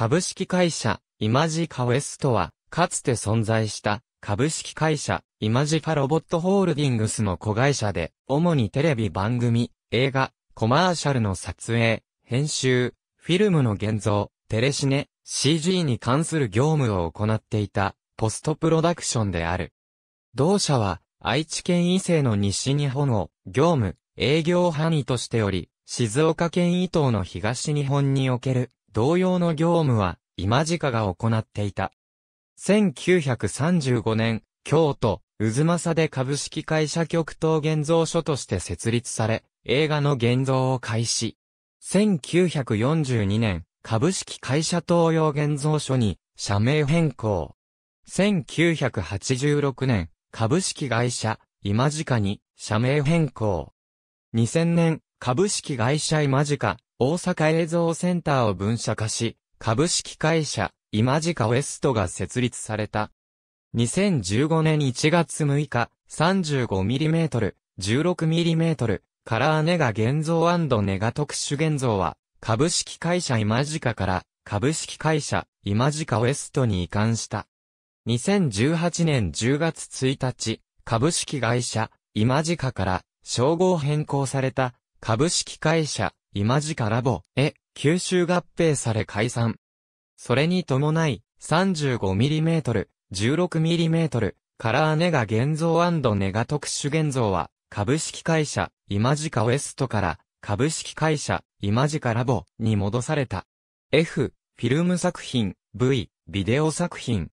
株式会社、イマジカウエストは、かつて存在した、株式会社、イマジカロボットホールディングスの子会社で、主にテレビ番組、映画、コマーシャルの撮影、編集、フィルムの現像、テレシネ、CG に関する業務を行っていた、ポストプロダクションである。同社は、愛知県伊勢の西日本を、業務、営業範囲としており、静岡県伊東の東日本における、同様の業務は、今近が行っていた。1935年、京都、渦政で株式会社極東現像所として設立され、映画の現像を開始。1942年、株式会社東洋現像所に社名変更。1986年、株式会社今近に社名変更。2000年、株式会社今近大阪映像センターを分社化し、株式会社、今ジカウエストが設立された。2015年1月6日、35mm、16mm、カラーネガ現像ネガ特殊現像は、株式会社イマジカから株式会社イマジカウエストに移管した。2018年10月1日、株式会社イマジカから称号変更された株式会社今時ラボ、へ、吸収合併され解散。それに伴い、35mm、16mm、カラーネガ現像ネガ特殊現像は、株式会社、今時ウエストから、株式会社、今時ラボに戻された。F、フィルム作品、V、ビデオ作品、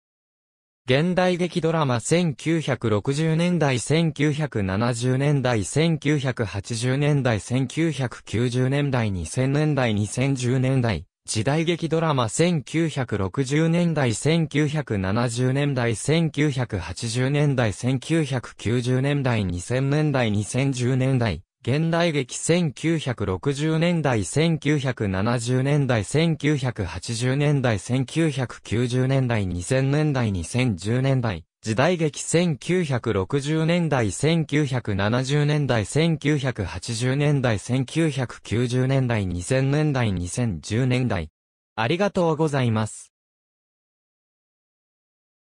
現代劇ドラマ1960年代1970年代1980年代1990年代2000年代2010年代時代劇ドラマ1960年代1970年代1980年代1990年代2000年代2010年代現代劇1960年代、1970年代、1980年代、1990年代、2000年代、2010年代。時代劇1960年代、1970年代、1980年代、1990年代、2000年代、2010年代。ありがとうございます。